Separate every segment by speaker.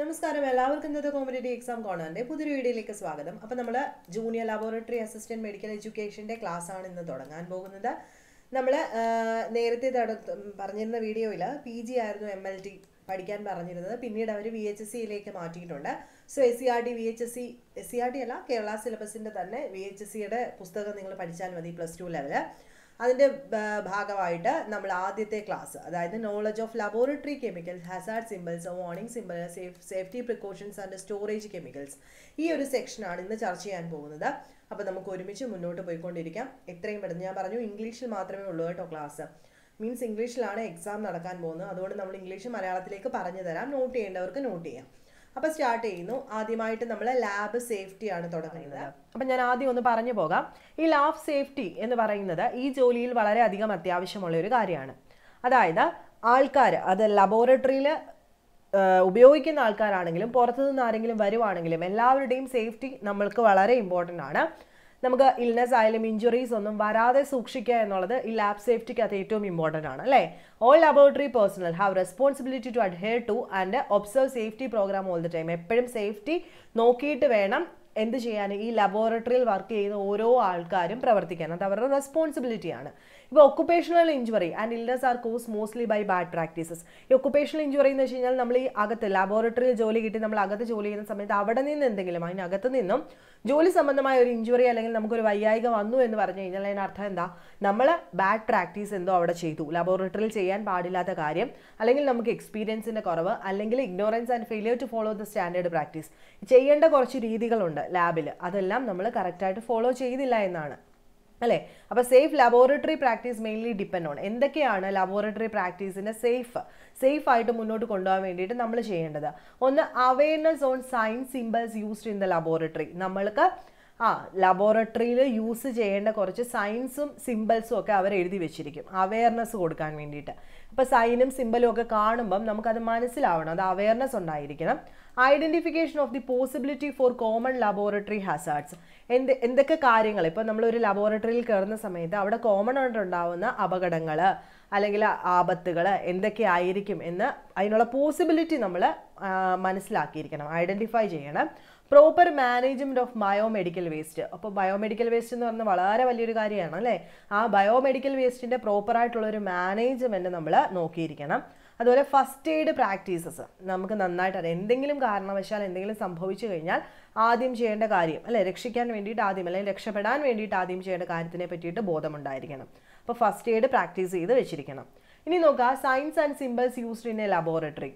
Speaker 1: നമസ്കാരം എല്ലാവർക്കും ഇന്നത്തെ കോമ്പറ്റേറ്റീവ് എക്സാം കോണറിൻ്റെ പുതിയൊരു വീഡിയോയിലേക്ക് സ്വാഗതം അപ്പോൾ നമ്മൾ ജൂനിയർ ലബോറട്ടറി അസിസ്റ്റൻറ്റ് മെഡിക്കൽ എഡ്യൂക്കേഷൻ്റെ ആണ് ഇന്ന് തുടങ്ങാൻ പോകുന്നത് നമ്മൾ നേരത്തെ പറഞ്ഞിരുന്ന വീഡിയോയിൽ പി ജി ആയിരുന്നു എം എൽ ടി പഠിക്കാൻ പറഞ്ഞിരുന്നത് പിന്നീട് അവർ വി എച്ച് എസ് സിയിലേക്ക് മാറ്റിയിട്ടുണ്ട് so S C R T V H S C S C R T അല്ല കേരള സിലബസിൻ്റെ തന്നെ വി എച്ച് എസ് സിയുടെ പുസ്തകം നിങ്ങൾ പഠിച്ചാൽ മതി പ്ലസ് ടു ലെവല് അതിൻ്റെ ഭാഗമായിട്ട് നമ്മൾ ആദ്യത്തെ ക്ലാസ് അതായത് knowledge of laboratory chemicals hazard symbols warning symbol safety precautions and storage chemicals ഈ ഒരു സെക്ഷനാണ് ഇന്ന് ചർച്ച ചെയ്യാൻ പോകുന്നത് അപ്പോൾ നമുക്ക് ഒരുമിച്ച് മുന്നോട്ട് പോയിക്കൊണ്ടിരിക്കാം എത്രയും പെട്ടെന്ന് ഞാൻ പറഞ്ഞു ഇംഗ്ലീഷിൽ മാത്രമേ ഉള്ളൂ കേട്ടോ ക്ലാസ് മീൻസ് ഇംഗ്ലീഷിലാണ് എക്സാം നടക്കാൻ പോകുന്നത് അതുകൊണ്ട് നമ്മൾ ഇംഗ്ലീഷ് മലയാളത്തിലേക്ക് പറഞ്ഞു തരാം നോട്ട് ചെയ്യേണ്ടവർക്ക് നോട്ട് ചെയ്യാം അപ്പോൾ സ്റ്റാർട്ട് ചെയ്യുന്നു ആദ്യമായിട്ട് നമ്മൾ ലാബ് സേഫ്റ്റി ആണ് തുടങ്ങുന്നത് അപ്പൊ ഞാൻ ആദ്യം ഒന്ന് പറഞ്ഞു പോകാം ഈ ലാബ് സേഫ്റ്റി എന്ന് പറയുന്നത് ഈ ജോലിയിൽ വളരെയധികം അത്യാവശ്യമുള്ള ഒരു കാര്യമാണ് അതായത് ആൾക്കാർ അത് ലബോറട്ടറിയിൽ ഉപയോഗിക്കുന്ന ആൾക്കാരാണെങ്കിലും പുറത്തു നിന്ന് ആരെങ്കിലും വരുവാണെങ്കിലും എല്ലാവരുടെയും സേഫ്റ്റി നമ്മൾക്ക് വളരെ ഇമ്പോർട്ടൻ്റ് ആണ് നമുക്ക് ഇൽനെസ് ആയാലും ഇഞ്ചുറീസ് ഒന്നും വരാതെ സൂക്ഷിക്കുക എന്നുള്ളത് ഈ ലാബ് സേഫ്റ്റിക്ക് അത് ഏറ്റവും ഇമ്പോർട്ടൻ്റ് ആണ് അല്ലേ all laboratory personnel have responsibility to adhere to and observe safety program all the time എപ്പോഴും സേഫ്റ്റി നോക്കിയിട്ട് വേണം എന്ത് ചെയ്യാൻ ഈ ലബോറട്ടറിയിൽ വർക്ക് ചെയ്യുന്ന ഓരോ ആൾക്കാരും പ്രവർത്തിക്കാൻ അത് അവരുടെ റെസ്പോൺസിബിലിറ്റിയാണ് ഇപ്പോൾ occupational injury and illness are cause mostly by bad practices ഈ ഒക്കുപേഷണൽ ഇഞ്ചുറി എന്ന് വെച്ച് കഴിഞ്ഞാൽ നമ്മൾ ഈ അകത്ത് ലബോറട്ടറിയിൽ ജോലി കിട്ടി നമ്മൾ അകത്ത് ജോലി ചെയ്യുന്ന സമയത്ത് അവിടെ നിന്ന് എന്തെങ്കിലും അതിനകത്ത് നിന്നും ജോലി സംബന്ധമായ ഒരു ഇഞ്ചുറി അല്ലെങ്കിൽ നമുക്കൊരു വൈകായിക വന്നു എന്ന് പറഞ്ഞു കഴിഞ്ഞാൽ അതിനർത്ഥം എന്താ നമ്മൾ ബാഡ് പ്രാക്ടീസ് എന്തോ അവിടെ ചെയ്തു ലബോറട്ടറിയിൽ ചെയ്യാൻ പാടില്ലാത്ത കാര്യം അല്ലെങ്കിൽ നമുക്ക് എക്സ്പീരിയൻസിൻ്റെ കുറവ് അല്ലെങ്കിൽ ignorance and failure to follow the standard practice ചെയ്യേണ്ട കുറച്ച് രീതികളുണ്ട് ലാബിൽ അതെല്ലാം നമ്മൾ കറക്റ്റായിട്ട് ഫോളോ ചെയ്തില്ല എന്നാണ് അല്ലേ അപ്പോൾ safe laboratory practice mainly depend on എന്തൊക്കെയാണ് ലബോറട്ടറി പ്രാക്ടീസിനെ സേഫ് സേഫ് ആയിട്ട് മുന്നോട്ട് കൊണ്ടുപോകാൻ വേണ്ടിയിട്ട് നമ്മൾ ചെയ്യേണ്ടത് ഒന്ന് awareness on signs symbols used in the laboratory നമ്മൾക്ക് ആ ലബോറട്ടറിയിൽ യൂസ് ചെയ്യേണ്ട കുറച്ച് സൈൻസും സിമ്പിൾസും ഒക്കെ അവർ എഴുതി വെച്ചിരിക്കും അവയർനെസ് കൊടുക്കാൻ വേണ്ടിയിട്ട് അപ്പോൾ സൈനും സിമ്പിളും ഒക്കെ കാണുമ്പം നമുക്കത് മനസ്സിലാവണം അത് അവയർനെസ് ഉണ്ടായിരിക്കണം identification of the possibility for common laboratory hazards എന്ത് എന്തൊക്കെ കാര്യങ്ങൾ ഇപ്പോൾ നമ്മളൊരു ലബോറട്ടറിയിൽ കയറുന്ന സമയത്ത് അവിടെ കോമൺ ആയിട്ടുണ്ടാവുന്ന അപകടങ്ങൾ അല്ലെങ്കിൽ ആപത്തുകൾ എന്തൊക്കെയായിരിക്കും എന്ന് അതിനുള്ള പോസിബിലിറ്റി നമ്മൾ മനസ്സിലാക്കിയിരിക്കണം ഐഡൻറ്റിഫൈ ചെയ്യണം proper management of biomedical waste അപ്പോൾ ബയോമെഡിക്കൽ വേസ്റ്റ് എന്ന് പറഞ്ഞാൽ വളരെ വലിയൊരു കാര്യമാണ് അല്ലേ ആ ബയോമെഡിക്കൽ വേസ്റ്റിൻ്റെ പ്രോപ്പറായിട്ടുള്ള ഒരു മാനേജ്മെൻറ്റ് നമ്മൾ നോക്കിയിരിക്കണം അതുപോലെ ഫസ്റ്റ് എയ്ഡ് പ്രാക്ടീസസ് നമുക്ക് നന്നായിട്ട് അറിയാം എന്തെങ്കിലും കാരണവശാൽ എന്തെങ്കിലും സംഭവിച്ചു കഴിഞ്ഞാൽ ആദ്യം ചെയ്യേണ്ട കാര്യം അല്ലെ രക്ഷിക്കാൻ വേണ്ടിയിട്ട് ആദ്യം അല്ലെങ്കിൽ രക്ഷപ്പെടാൻ വേണ്ടിയിട്ട് ആദ്യം ചെയ്യേണ്ട കാര്യത്തിനെ പറ്റിയിട്ട് ബോധമുണ്ടായിരിക്കണം അപ്പോൾ ഫസ്റ്റ് എയ്ഡ് പ്രാക്ടീസ് ചെയ്ത് വെച്ചിരിക്കണം ഇനി നോക്കുക signs and symbols used in a laboratory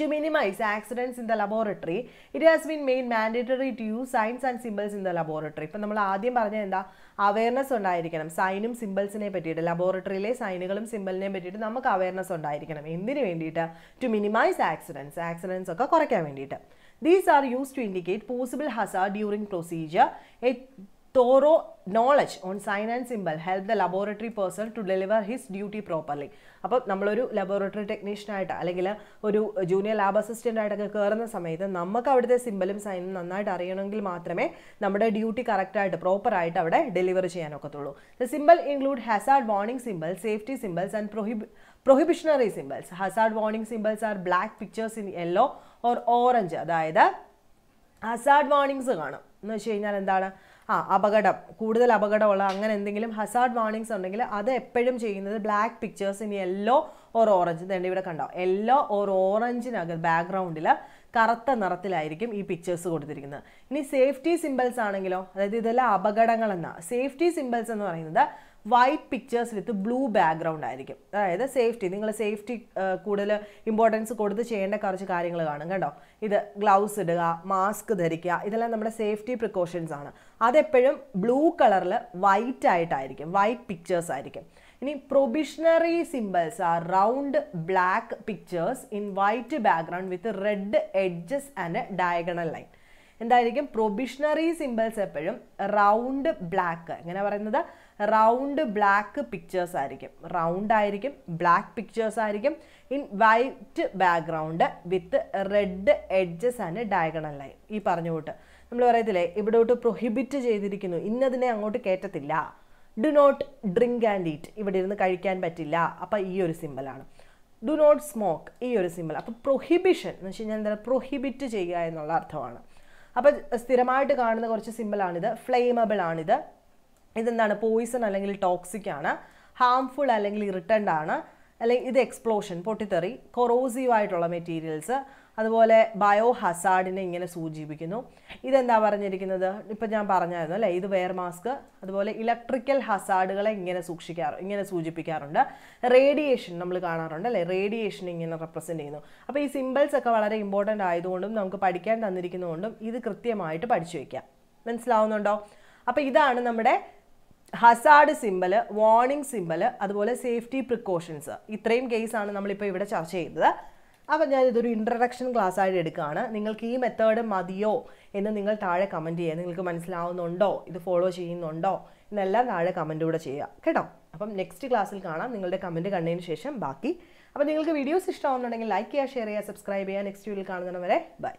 Speaker 1: to minimise accidents in the laboratory it has been made mandatory to use signs and symbols in the laboratory ഇപ്പം നമ്മൾ ആദ്യം പറഞ്ഞത് എന്താ അവയർനെസ് ഉണ്ടായിരിക്കണം സൈനും സിമ്പിൾസിനെ പറ്റിയിട്ട് ലബോറട്ടറിയിലെ സൈനുകളും സിമ്പിളിനെയും പറ്റിയിട്ട് നമുക്ക് അവയർനെസ് ഉണ്ടായിരിക്കണം എന്തിനു വേണ്ടിയിട്ട് ടു മിനിമൈസ് ആക്സിഡൻസ് ആക്സിഡൻസ് ഒക്കെ കുറയ്ക്കാൻ വേണ്ടിയിട്ട് these are use to indicate possible hazard during procedure thorough knowledge on sign and symbol help the laboratory person to deliver his duty properly അപ്പോൾ നമ്മളൊരു ലബോറട്ടറി ടെക്നീഷ്യനായിട്ട് അല്ലെങ്കിൽ ഒരു ജൂനിയർ ലാബ് അസിസ്റ്റൻ്റ് ആയിട്ടൊക്കെ കയറുന്ന സമയത്ത് നമുക്ക് അവിടുത്തെ സിമ്പിളും സൈനും നന്നായിട്ട് അറിയണമെങ്കിൽ മാത്രമേ നമ്മുടെ ഡ്യൂട്ടി കറക്റ്റായിട്ട് പ്രോപ്പറായിട്ട് അവിടെ ഡെലിവർ ചെയ്യാനൊക്കത്തുള്ളൂ the symbol include hazard warning symbols safety symbols and prohibi prohibitionary symbols hazard warning symbols are black pictures in yellow or orange അതായത് ഹസാഡ് വാർണിംഗ്സ് കാണും എന്ന് വെച്ച് കഴിഞ്ഞാൽ എന്താണ് ആ അപകടം കൂടുതൽ അപകടമുള്ള അങ്ങനെ എന്തെങ്കിലും ഹസാർഡ് വാർണിങ്സ് ഉണ്ടെങ്കിൽ അത് എപ്പോഴും ചെയ്യുന്നത് ബ്ലാക്ക് പിക്ചേഴ്സ് ഇനി യെല്ലോ ഓർ ഓറഞ്ച് ഇതേണ്ട ഇവിടെ കണ്ടോ യെല്ലോ ഓർ ഓറഞ്ചിനകത്ത് ബാക്ക്ഗ്രൗണ്ടിൽ കറുത്ത നിറത്തിലായിരിക്കും ഈ പിക്ചേഴ്സ് കൊടുത്തിരിക്കുന്നത് ഇനി സേഫ്റ്റി സിമ്പിൾസ് ആണെങ്കിലോ അതായത് ഇതെല്ലാം അപകടങ്ങളെന്നാണ് സേഫ്റ്റി സിമ്പിൾസ് എന്ന് പറയുന്നത് white pictures with blue background ആയിരിക്കും അതായത് സേഫ്റ്റി നിങ്ങൾ സേഫ്റ്റി കൂടുതൽ ഇമ്പോർട്ടൻസ് കൊടുത്ത് ചെയ്യേണ്ട കുറച്ച് കാര്യങ്ങൾ കാണും കേട്ടോ ഇത് ഗ്ലൗസ് ഇടുക മാസ്ക് ധരിക്കുക ഇതെല്ലാം നമ്മുടെ സേഫ്റ്റി പ്രിക്കോഷൻസ് ആണ് അതെപ്പോഴും ബ്ലൂ കളറിൽ വൈറ്റ് ആയിട്ടായിരിക്കും വൈറ്റ് പിക്ചേഴ്സ് ആയിരിക്കും ഇനി prohibitionary symbols are round black pictures in white background with red edges and diagonal line എന്തായിരിക്കും പ്രൊബിഷണറി സിമ്പിൾസ് എപ്പോഴും റൗണ്ട് ബ്ലാക്ക് എങ്ങനെ പറയുന്നത് റൗണ്ട് ബ്ലാക്ക് പിക്ചേഴ്സ് ആയിരിക്കും റൗണ്ട് ആയിരിക്കും ബ്ലാക്ക് പിക്ചേഴ്സ് ആയിരിക്കും in white background with red edges and diagonal line ഈ പറഞ്ഞു നമ്മൾ പറയത്തില്ലേ തൊട്ട് പ്രൊഹിബിറ്റ് ചെയ്തിരിക്കുന്നു ഇന്നതിനെ അങ്ങോട്ട് കയറ്റത്തില്ല do not drink and eat ഇവിടെ ഇരുന്ന് കഴിക്കാൻ പറ്റില്ല അപ്പം ഈ ഒരു സിമ്പിളാണ് ഡു നോട്ട് സ്മോക്ക് ഈ ഒരു സിമ്പിൾ അപ്പോൾ പ്രൊഹിബിഷൻ എന്ന് വെച്ച് കഴിഞ്ഞാൽ എന്താ പ്രൊഹിബിറ്റ് ചെയ്യുക എന്നുള്ള അർത്ഥമാണ് അപ്പോൾ സ്ഥിരമായിട്ട് കാണുന്ന കുറച്ച് സിമ്പിളാണിത് ഫ്ലെയിമബിൾ ആണിത് ഇതെന്താണ് പോയിസൺ അല്ലെങ്കിൽ ടോക്സിക് ആണ് ഹാംഫുൾ അല്ലെങ്കിൽ ഇറിട്ടൻ്റ് ആണ് അല്ലെങ്കിൽ ഇത് എക്സ്പ്ലോഷൻ പൊട്ടിത്തെറി കൊറോസീവ് ആയിട്ടുള്ള മെറ്റീരിയൽസ് അതുപോലെ ബയോ ഹസാർഡിനെ ഇങ്ങനെ സൂചിപ്പിക്കുന്നു ഇതെന്താ പറഞ്ഞിരിക്കുന്നത് ഇപ്പം ഞാൻ പറഞ്ഞായിരുന്നു അല്ലേ ഇത് വെയർ മാസ്ക് അതുപോലെ ഇലക്ട്രിക്കൽ ഹസാർഡുകളെ ഇങ്ങനെ സൂക്ഷിക്കാറ് ഇങ്ങനെ സൂചിപ്പിക്കാറുണ്ട് റേഡിയേഷൻ നമ്മൾ കാണാറുണ്ട് അല്ലേ റേഡിയേഷൻ ഇങ്ങനെ റെപ്രസെൻ്റ് ചെയ്യുന്നു അപ്പോൾ ഈ സിമ്പിൾസ് ഒക്കെ വളരെ ഇമ്പോർട്ടൻ്റ് ആയതുകൊണ്ടും നമുക്ക് പഠിക്കാൻ തന്നിരിക്കുന്നതുകൊണ്ടും ഇത് കൃത്യമായിട്ട് പഠിച്ചു വയ്ക്കാം മനസ്സിലാവുന്നുണ്ടോ അപ്പോൾ ഇതാണ് നമ്മുടെ ഹസാർഡ് സിമ്പല് വാർണിംഗ് സിമ്പല് അതുപോലെ സേഫ്റ്റി പ്രിക്കോഷൻസ് ഇത്രയും കേസാണ് നമ്മളിപ്പോൾ ഇവിടെ ചർച്ച ചെയ്തത് അപ്പം ഇതൊരു ഇൻട്രഡക്ഷൻ ക്ലാസ് ആയിട്ട് എടുക്കുകയാണ് നിങ്ങൾക്ക് ഈ മെത്തേഡ് മതിയോ എന്ന് നിങ്ങൾ താഴെ കമൻറ്റ് ചെയ്യുക നിങ്ങൾക്ക് മനസ്സിലാവുന്നുണ്ടോ ഇത് ഫോളോ ചെയ്യുന്നുണ്ടോ എന്നെല്ലാം താഴെ കൂടെ ചെയ്യുക കേട്ടോ അപ്പം നെക്സ്റ്റ് ക്ലാസ്സിൽ കാണാം നിങ്ങളുടെ കമൻറ്റ് കണ്ടതിന് ശേഷം ബാക്കി അപ്പം നിങ്ങൾക്ക് വീഡിയോസ് ഇഷ്ടമാവുന്നുണ്ടെങ്കിൽ ലൈക്ക് ചെയ്യുക ഷെയർ ചെയ്യുക സബ്സ്ക്രൈബ് ചെയ്യുക നെക്സ്റ്റ് വീഡിയോയിൽ കാണുന്നവരെ ബൈ